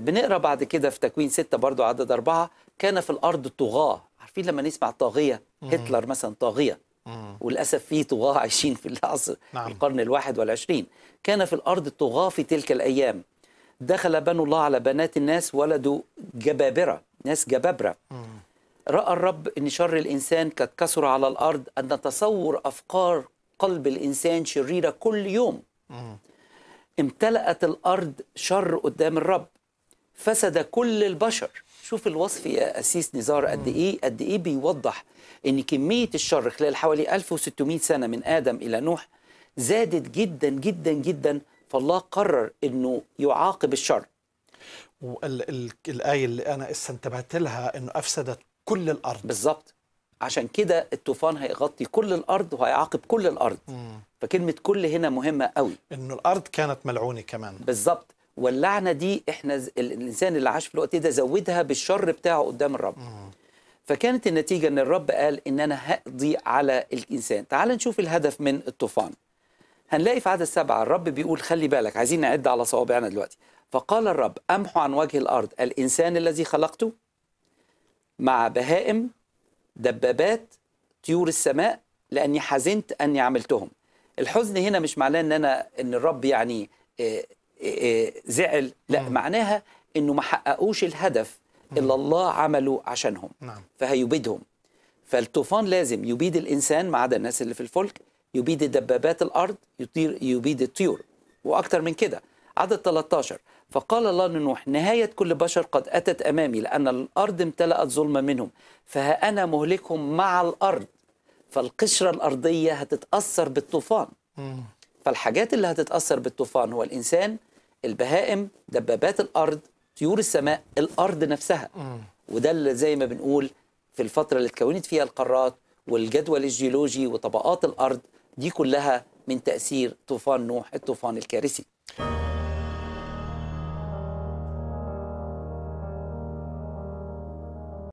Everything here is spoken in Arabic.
بنقرا بعد كده في تكوين ستة برضو عدد أربعة كان في الأرض طغاة عارفين لما نسمع طاغية هتلر مثلا طاغية وللأسف في طغاة عايشين في العصر نعم. القرن الواحد والعشرين كان في الأرض طغاة في تلك الأيام دخل بنو الله على بنات الناس ولدوا جبابرة ناس جبابرة رأى الرب أن شر الإنسان قد كثر على الأرض أن تصور أفكار قلب الإنسان شريرة كل يوم امتلأت الأرض شر قدام الرب فسد كل البشر شوف الوصف يا أسيس نزار قد إيه قد إيه بيوضح إن كمية الشر خلال حوالي 1600 سنة من آدم إلى نوح زادت جدا جدا جدا فالله قرر إنه يعاقب الشر والآية اللي أنا استنتبهت لها إنه أفسدت كل الأرض بالظبط عشان كده الطوفان هيغطي كل الارض وهيعاقب كل الارض مم. فكلمه كل هنا مهمه قوي انه الارض كانت ملعونه كمان بالظبط واللعنه دي احنا الانسان اللي عاش في الوقت ده زودها بالشر بتاعه قدام الرب فكانت النتيجه ان الرب قال ان انا هقضي على الانسان تعال نشوف الهدف من الطوفان هنلاقي في عدد سبعة الرب بيقول خلي بالك عايزين نعد على صوابعنا دلوقتي فقال الرب أمحو عن وجه الأرض الإنسان الذي خلقته مع بهائم دبابات طيور السماء لأني حزنت أني عملتهم الحزن هنا مش معناه ان انا ان الرب يعني آه، إيه، إيه، زعل لا مم. معناها انه ما حققوش الهدف اللي الله عمله عشانهم نعم. فهيبيدهم فالطوفان لازم يبيد الانسان ما عدا الناس اللي في الفلك يبيد دبابات الارض يطير يبيد الطيور واكثر من كده عدد 13 فقال الله لنوح نهاية كل بشر قد أتت أمامي لأن الأرض امتلأت ظلما منهم فها أنا مهلكهم مع الأرض فالقشرة الأرضية هتتأثر بالطوفان فالحاجات اللي هتتأثر بالطوفان هو الإنسان البهائم دبابات الأرض طيور السماء الأرض نفسها وده اللي زي ما بنقول في الفترة اللي اتكونت فيها القارات والجدول الجيولوجي وطبقات الأرض دي كلها من تأثير طوفان نوح الطوفان الكارثي